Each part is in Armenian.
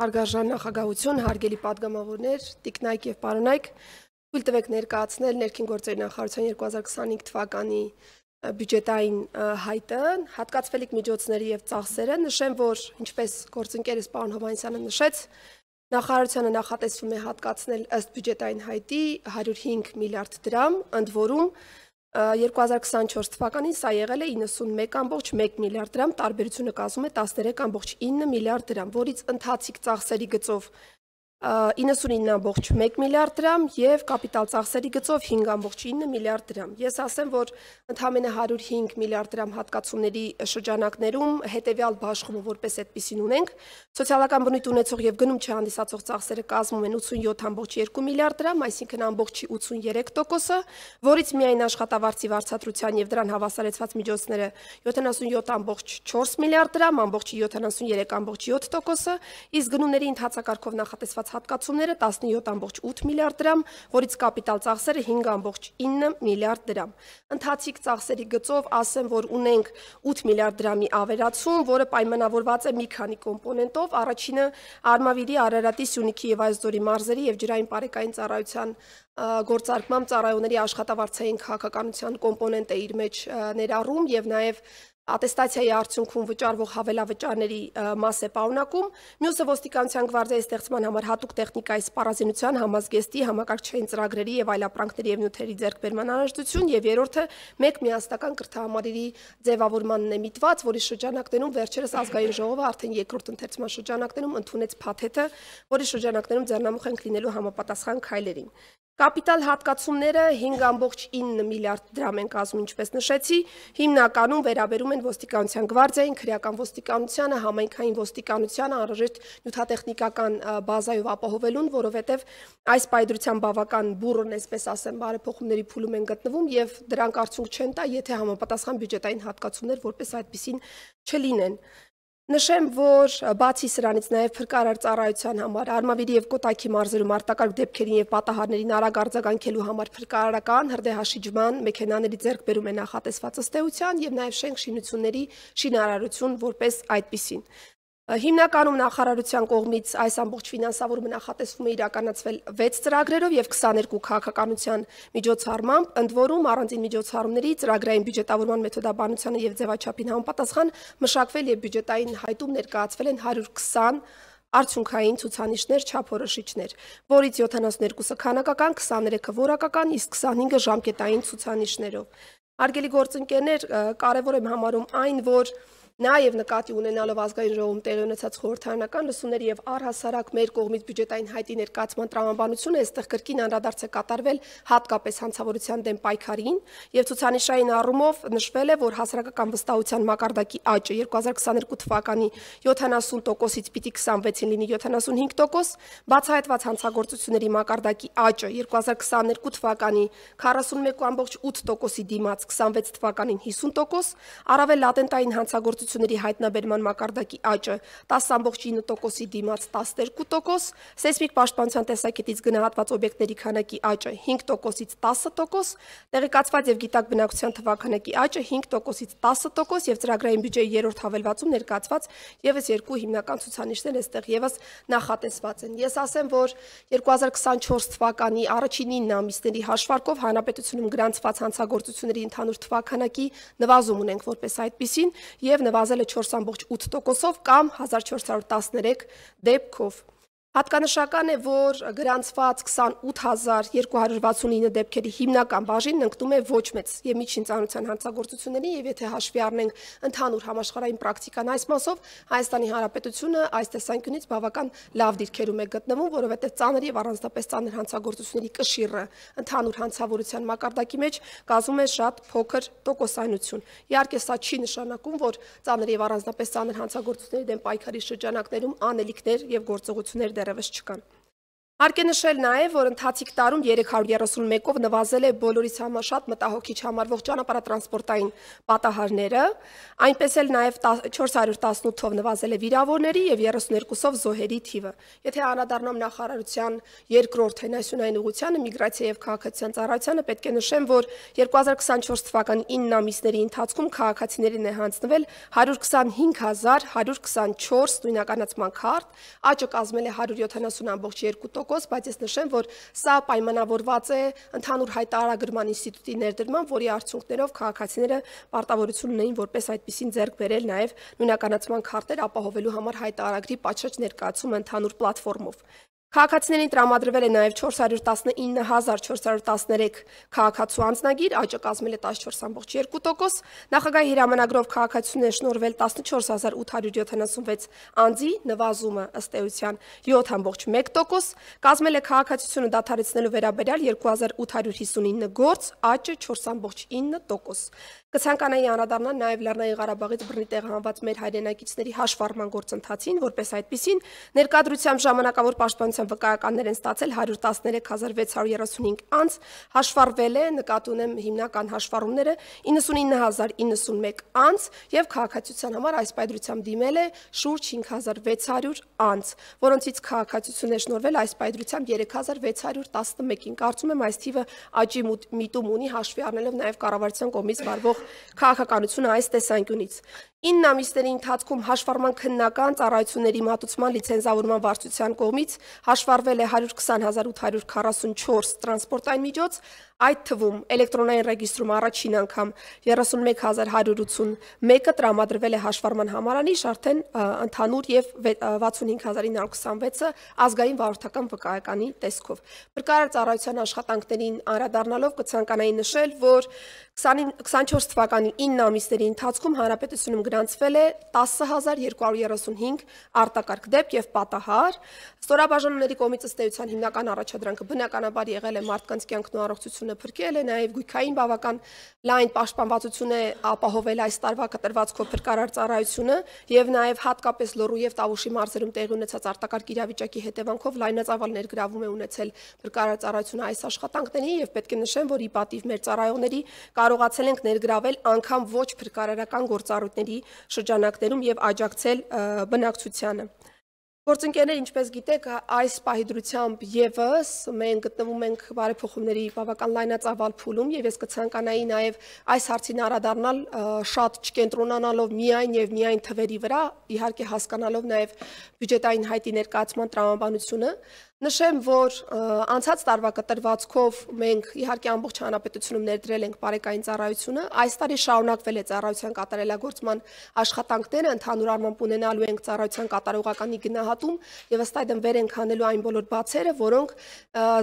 Հարգարժան նախագահություն, հարգելի падգամավորներ, տիկնայք եւ պարոնայք, թույլ տվեք ներկայացնել ներքին գործերի նախարարության 2025 թվականի բյուջետային հայտը, հատկացվելիք միջոցների եւ ծախսերը, նշեմ, որ ինչպես գործընկերս պարոն Հովանեսյանը նշեց, նախարարությունը նախատեսվում է հատկացնել ըստ բյուջետային հայտի 105 միլիարդ դրամ, ընդ որում 2024 թվականին սա եղել է 91.1 միլիարդ դրամ, տարբերությունը կազմում է 13.9 միլիարդ դրամ, որից ընթացիկ ծախսերի գծով 99.1 միլիարդ դրամ եւ կապիտալ ծախսերի գծով 5.9 միլիարդ դրամ։ Ես ասեմ, որ ընդամենը 105 միլիարդ դրամ հատկացումների շրջանակներում հետեւյալ բաշխումը որպես այդպեսին ունենք. սոցիալական բնույթ ունեցող եւ գնում չհանդիսացող ծախսերը կազմում են 87.2 միլիարդ դրամ, այսինքն ամբողջի 83%-ը, որից միայն աշխատավարձի վարձատրության եւ դրան հավասարեցված միջոցները 77.4 միլիարդ դրամ, ամբողջի 73.7%-ը, իսկ գնումների ընդհանրակարգով նախատեսված ծախսված հատկացումները 17.8 միլիարդ դրամ, որից կապիտալ ծախսերը 5.9 միլիարդ դրամ։ Ընթացիկ ծախսերի գծով ասեմ, որ ունենք 8 միլիարդ դրամի ավերացում, որը պայմանավորված է մի քանի կոմպոնենտով, առաջինը Արմավիրի, Արարատի, Սյունիքի եւ Այզդորի մարզերի եւ ջրային բարեկային ծառայության գործարկմամբ ծառայողների աշխատավարձային քաղաքականության կոմպոնենտ է իր մեջ ներառում եւ նաեւ ատեստացիայի արդյունքում վճարվող հավելավճարների մաս է պարունակում, մյուսը ոստիկանության գվարդիայի ստեղծման համար հատուկ տեխնիկայի սպառազինության, համազգեստի, համակարգչային ծրագրերի եւ այլապրանքների եւ նյութերի ձեռքբերման անհրաժեշտություն եւ երրորդը մեկ միասնական կրթահամարերի ձևավորմանն է միտված, որի շրջանակներում վերջերս ազգային ժողովը արդեն երկրորդ ընթերցման շրջանակներում ընդունեց փաթեթը, որի շրջանակներում ձեռնամուխ ենք լինելու համապատասխան քայլերին։ Կապիտալ հատկացումները 5.9 միլիարդ դրամ են կազմում, ինչպես նշեցի, հիմնականում վերաբերում են ոստիկանության գվարդիային, քրեական ոստիկանությանը, համայնքային ոստիկանությանը, անհրաժեշտ նյութատեխնիկական բազայով ապահովելուն, որովհետև այս պայդրության բավական բուրըն, այսպես ասեմ, բարեփոխումների փուլում են գտնվում եւ դրանք արդյունք չեն տա, եթե համապատասխան բյուջետային հատկացումներ որպես այդպեսին չլինեն։ Նշեմ, որ բացի սրանից նաև փրկարար ծառայության համար Արմավիրի եւ Կոտակի մարզերում արտակարգ դեպքերին եւ պատահարներին արագ արձագանքելու համար փրկարարական հրդեհաշիջման մեքենաների ձեռքբերում է նախատեսված ըստեյության եւ նաև շենք շինությունների շինարարություն որպես այդպիսին։ Հիմնականում նախարարության կողմից այս ամբողջ ֆինանսավորումը նախատեսվում է իրականացվել 6 ծրագրերով եւ 22 քաղաքականության միջոցառմամբ, ընդ որում առանձին միջոցառումների ծրագրային բյուջետավորման մեթոդաբանությանը եւ ձևաչափին համապատասխան մշակվել եւ բյուջետային հայտում ներկայացվել են 120 արդյունքային ցուցանիշներ, չափորոշիչներ, որից 72-ը քանակական, 23-ը որակական, իսկ 25-ը ժամկետային ցուցանիշներով։ Արգելի գործընկերներ, կարևոր եմ համարում այն, որ Նաև նկատի ունենալով ազգային ժողովում տեղի ունեցած խորհրդարանական լսումների եւ առհասարակ մեր կողմից բյուջետային հայտի ներկայացման տրամաբանությունը այստեղ կրկին անդրադարձ է կատարվել հատկապես հանցավորության դեմ պայքարին եւ ցուցանիշային առումով նշվել է, որ հասարակական վստահության մակարդակի աճը 2022 թվականի 70%-ից պիտի 26-ին լինի 75%, բացահայտված հանցագործությունների մակարդակի աճը 2022 թվականի 41.8%-ի դիմաց 26 թվականին 50%, առավել լատենտային հանցագործություն ընկերությունների հայտնաբերման մակարդակի աճը 10.9%-ի դիմաց 12%, սեյսմիկ պաշտպանության տեսակետից գնահատված օբյեկտների քանակի աճը 5%-ից 10%, տեղեկացված եւ գիտակ բնակության թվաքանակի աճը 5%-ից 10% եւ ծրագրային բյուջեի երրորդ հավելվածում ներկայացված եւս երկու հիմնական ցուցանիշներ այստեղ եւս նախատեսված են։ Ես ասեմ, որ 2024 թվականի առաջին 9 ամիսների հաշվարկով հանրապետությունում գրանցված հանցագործությունների ընդհանուր թվականակի նվազում ունենք որպես այդպիսին եւ նվազում նվազել է 4.8%-ով կամ 1413 դեպքով։ Հատկանշական է, որ գրանցված 28269 դեպքերի հիմնական բաժինն ընկնում է ոչ մեծ եւ միջին ծանրության հանցագործությունների եւ եթե հաշվի առնենք ընդհանուր համաշխարհային պրակտիկան այս մասով Հայաստանի Հանրապետությունը այս տեսանկյունից բավական լավ դիրքերում է գտնվում, որովհետեւ ծանր եւ առանձնապես ծանր հանցագործությունների կշիռը ընդհանուր հանցավորության մակարդակի մեջ կազմում է շատ փոքր տոկոսայնություն։ Իհարկե սա չի նշանակում, որ ծանր եւ առանձնապես ծանր հանցագործությունների դեմ պայքարի շրջանակներում անելիքներ եւ գործողություններ դեռևս չկան։ Արկե նշել նաև, որ ընթացիկ տարում 331-ով նվազել է բոլորիս համաշատ մտահոգիչ համարվող ճանապարհատրանսպորտային պատահարները, այնպես էլ նաև 418-ով նվազել է վիրավորների եւ 32-ով զոհերի թիվը։ Եթե անդրադառնամ նախարարության երկրորդ հենասյունային ուղությանը, միգրացիա եւ քաղաքացիական ծառայությանը, պետք է նշեմ, որ 2024 թվականի 9 ամիսների ընթացքում քաղաքացիներին է հանձնվել 125124 նույնականացման քարտ, աճը կազմել է 170.2% 100%, բայց ես նշեմ, որ սա պայմանավորված է ընդհանուր հայտարարագրման ինստիտուտի ներդրման, որի արդյունքներով քաղաքացիները պարտավորություն ունեին որպես այդպեսին ձեռք բերել նաև նույնականացման քարտեր ապահովելու համար հայտարարագրի պատշաճ ներկայացումը ընդհանուր պլատֆորմով։ Քաղաքացիներին տրամադրվել է նաև 419413 քաղաքացու անձնագիր, աճը կազմել է 14.2%, նախագահի հրամանագրով քաղաքացիություն է շնորհվել 14876 անձի, նվազումը ըստ էության 7.1%, կազմել է քաղաքացիությունը դադարեցնելու վերաբերյալ 2859 գործ, աճը 4.9%։ Կցանկանայի անդրադառնալ նաև Լեռնային Ղարաբաղից բռնի տեղահանված մեր հայրենակիցների հաշվառման գործընթացին, որպես այդպիսին ներկայդրությամբ ժամանակավոր պաշտպանության վկայականներ են ստացել 113635 անց, հաշվառվել է նկատի ունեմ հիմնական հաշվառումները 99091 անց եւ քաղաքացիության համար այս պայդրությամբ դիմել է շուրջ 5600 անց, որոնցից քաղաքացիություն է շնորվել այս պայդրությամբ 3611-ին։ Կարծում եմ այս թիվը աճի միտում ունի հաշվի առնելով նաև կառավարության կողմից վարվող քաղաքականությունը այս տեսանկյունից։ 9 ամիսների ընթացքում հաշվառման քննական ծառայությունների մատուցման լիցենզավորման վարչության կողմից հաշվառվել է 120844 տրանսպորտային միջոց, Այդ թվում էլեկտրոնային ռեգիստրում առաջին անգամ 31180 մեկը տրամադրվել է հաշվառման համարանի, արդեն ընդհանուր եւ 65926-ը ազգային վարորդական վկայականի տեսքով։ Բրկարար ծառայության աշխատանքներին անդրադառնալով կցանկանայի նշել, որ 2024 թվականի 9 ամիսների ընթացքում հանրապետությունում գրանցվել է 10235 արտակարգ դեպք եւ պատահար։ Ստորաբաժանումների կոմիտեի ստեյության հիմնական առաջադրանքը բնականաբար եղել է մարդկանց կյանքն ու առողջությունը փրկել է, նաև գույքային բավական լայն պաշտպանվածություն է ապահովել այս տարվա կտրվածքով փրկարար ծառայությունը եւ նաև հատկապես Լոռու եւ Տավուշի մարզերում տեղի ունեցած արտակարգ իրավիճակի հետևանքով լայնածավալ ներգրավում է ունեցել փրկարար ծառայությունը այս աշխատանքների եւ պետք է նշեմ, որ ի պատիվ մեր ծառայողների կարողացել ենք ներգրավել անգամ ոչ փրկարարական գործառույթների շրջանակներում եւ աջակցել բնակցությանը։ Գործընկերներ, ինչպես գիտեք, այս պահի դրությամբ եւս մենք գտնվում ենք բարեփոխումների բավական լայնածավալ փուլում եւ ես կցանկանայի նաեւ այս հարցին առադառնալ շատ չկենտրոնանալով միայն եւ միայն թվերի վրա, իհարկե հասկանալով նաեւ բյուջետային հայտի ներկայացման տրամաբանությունը, Նշեմ, որ անցած տարվա կտրվածքով մենք իհարկե ամբողջ հանրապետությունում ներդրել ենք բարեկային ծառայությունը։ Այս տարի շարունակվել է ծառայության կատարելագործման աշխատանքները, ընդհանուր առմամբ ունենալու ենք ծառայության կատարողականի գնահատում համեմատում եւ ըստ այդ վերենք հանելու այն բոլոր բացերը, որոնք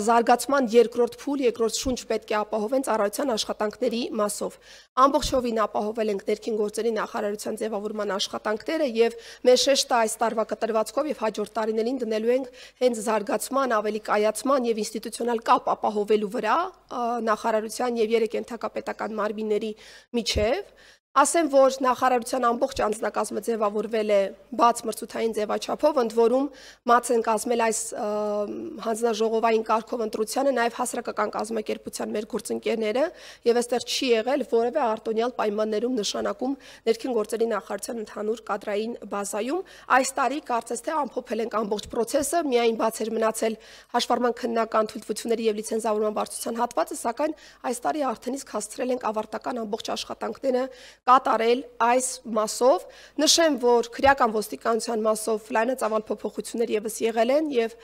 զարգացման երկրորդ փուլ, երկրորդ շունչ պետք է ապահովեն ծառայության աշխատանքների մասով։ Ամբողջովին ապահովել ենք ներքին գործերի նախարարության ձևավորման աշխատանքները եւ մեր շեշտը այս տարվա կտրվածքով եւ հաջորդ տարիներին դնելու ենք հենց զարգացման, ավելի կայացման եւ ինստիտուցիոնալ կապ ապահովելու վրա նախարարության եւ երեք ենթակապետական մարմինների միջև Ասեմ, որ նախարարության ամբողջ անձնակազմը ձևավորվել է բաց մրցութային ձևաչափով, ընդ որում մաց են կազմել այս հանձնաժողովային կարգով ընտրությանը նաև հասարակական կազմակերպության մեր գործընկերները եւ այստեղ չի եղել որևէ արտոնյալ պայմաններում նշանակում ներքին գործերի նախարարության ընդհանուր կադրային բազայում։ Այս տարի կարծես թե ամփոփել ենք ամբողջ process-ը, միայն բաց էր մնացել հաշվառման քննական թույլտվությունների եւ լիցենզավորման բարձրության հատվածը, սակայն այս տարի արդեն իսկ հասցրել ենք ավարտական ամբողջ աշխատանքները կատարել այս մասով։ Նշեմ, որ քրեական ոստիկանության մասով լայնածավալ փոփոխություններ եւս եղել են եւ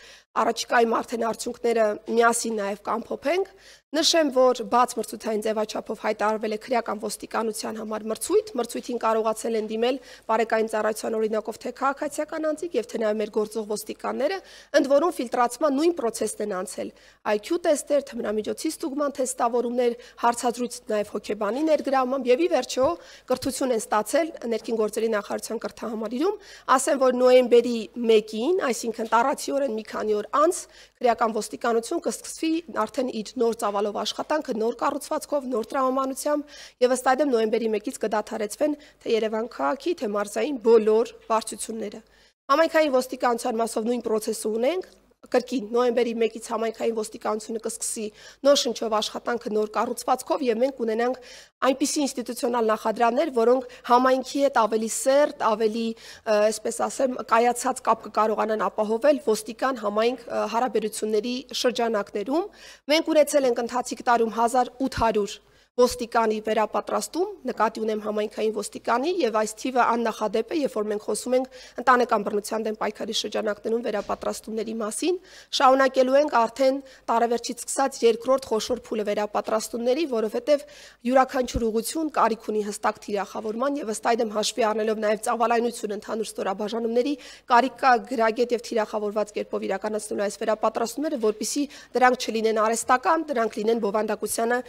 առաջիկայում արդեն արդյունքները միասին նաեւ կանփոփենք։ Նշեմ, որ բաց մրցութային ձևաչափով հայտարարվել է քրեական ոստիկանության համար մրցույթ, մրցույթին կարողացել են դիմել բարեկային ծառայության օրինակով թե քաղաքացիական անձիկ եւ թե նաեւ մեր գործող ոստիկանները, ընդ որում ֆիլտրացման նույն process-ն են անցել։ IQ տեստեր, թմրամիջոցի ստուգման թեստավորումներ, հարցազրույց նաեւ հոկեբանի ներգրավմամբ եւ ի վերջո կրթություն են ստացել ներքին գործերի նախարարության կրթահամալիրում, ասեմ, որ նոեմբերի 1-ին, այսինքն տարածիորեն մի քանի օր անց քրեական ոստիկանություն կսկսվի արդեն իր նոր ծավալ տալով աշխատանքը նոր կառուցվածքով, նոր տրամաբանությամբ եւ ըստ այդմ նոեմբերի 1-ից կդադարեցվեն թե Երևան քաղաքի, թե մարզային բոլոր վարչությունները։ Համայնքային ոստիկանության մասով նույն process-ը ունենք, կրկին նոյեմբերի 1-ից համայնքային ոստիկանությունը կսկսի նոր շնչով աշխատանքը նոր կառուցվածքով եւ մենք ունենանք այնպիսի ինստիտուցիոնալ նախադրամներ, որոնք համայնքի հետ ավելի սերտ, ավելի, այսպես ասեմ, կայացած կապ կկարողանան ապահովել ոստիկան համայնք հարաբերությունների շրջանակներում։ Մենք ունեցել ենք ընթացիկ տարում 1800 ոստիկանի վերապատրաստում, նկատի ունեմ համայնքային ոստիկանի եւ այս թիվը աննախադեպ է, երբ որ մենք խոսում ենք ընտանեկան բռնության դեմ պայքարի շրջանակներում վերապատրաստումների մասին, շարունակելու ենք արդեն տարեվերջից սկսած երկրորդ խոշոր փուլը վերապատրաստումների, որովհետեւ յուրաքանչյուր ուղություն կարիք ունի հստակ թիրախավորման եւ ըստ այդմ հաշվի առնելով նաեւ ծավալայնություն ընդհանուր ստորաբաժանումների, կարիք կա գրագետ եւ թիրախավորված կերպով իրականացնելու այս վերապատրաստումները, որբիսի դրանք չլինեն արհեստական, դրանք լինեն բովանդակությանը